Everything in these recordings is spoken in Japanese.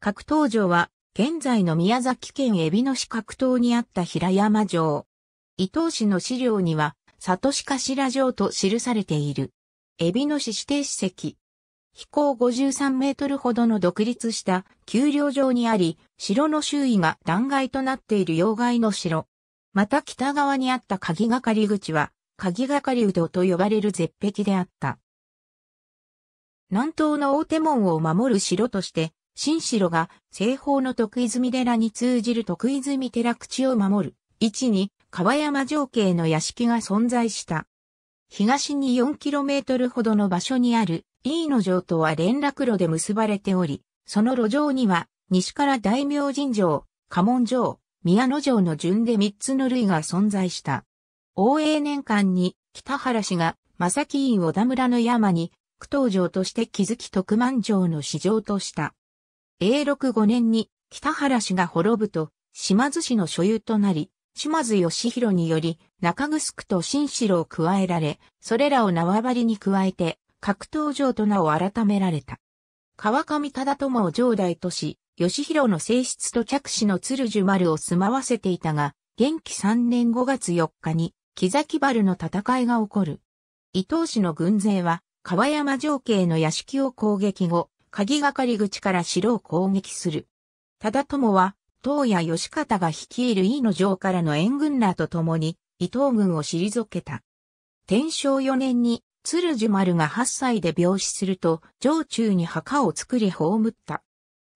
格闘場は、現在の宮崎県海老野市格闘にあった平山城。伊東市の資料には、里市頭城と記されている。海老野市指定史跡。飛行53メートルほどの独立した丘陵城にあり、城の周囲が断崖となっている要害の城。また北側にあった鍵がかり口は、鍵がかりうどと呼ばれる絶壁であった。南東の大手門を守る城として、新城が西方の徳泉寺に通じる徳泉寺口を守る位置に川山城系の屋敷が存在した。東に 4km ほどの場所にある飯野城とは連絡路で結ばれており、その路上には西から大明神城、家門城、宮野城の順で3つの類が存在した。応永年間に北原氏が正木院小田村の山に、九闘城として築き徳満城の市場とした。永禄5年に北原氏が滅ぶと、島津氏の所有となり、島津義弘により、中城区と新城を加えられ、それらを縄張りに加えて、格闘場と名を改められた。川上忠友を上代とし、義弘の正室と客氏の鶴樹丸を住まわせていたが、元気3年5月4日に、木崎丸の戦いが起こる。伊東氏の軍勢は、川山城系の屋敷を攻撃後、鍵がかり口から城を攻撃する。忠友は、東野義方が率いる飯野城からの援軍らと共に、伊東軍を退けた。天正4年に、鶴樹丸が8歳で病死すると、城中に墓を作り葬った。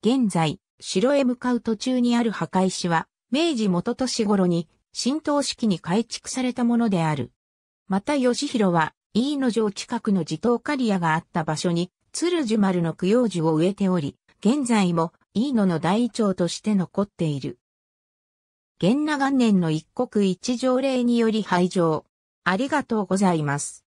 現在、城へ向かう途中にある墓石は、明治元年頃に、新東式に改築されたものである。また、義弘は、飯野城近くの地頭刈屋があった場所に、鶴樹丸の供養樹を植えており、現在も飯野の大腸として残っている。元那元年の一国一条例により廃城。ありがとうございます。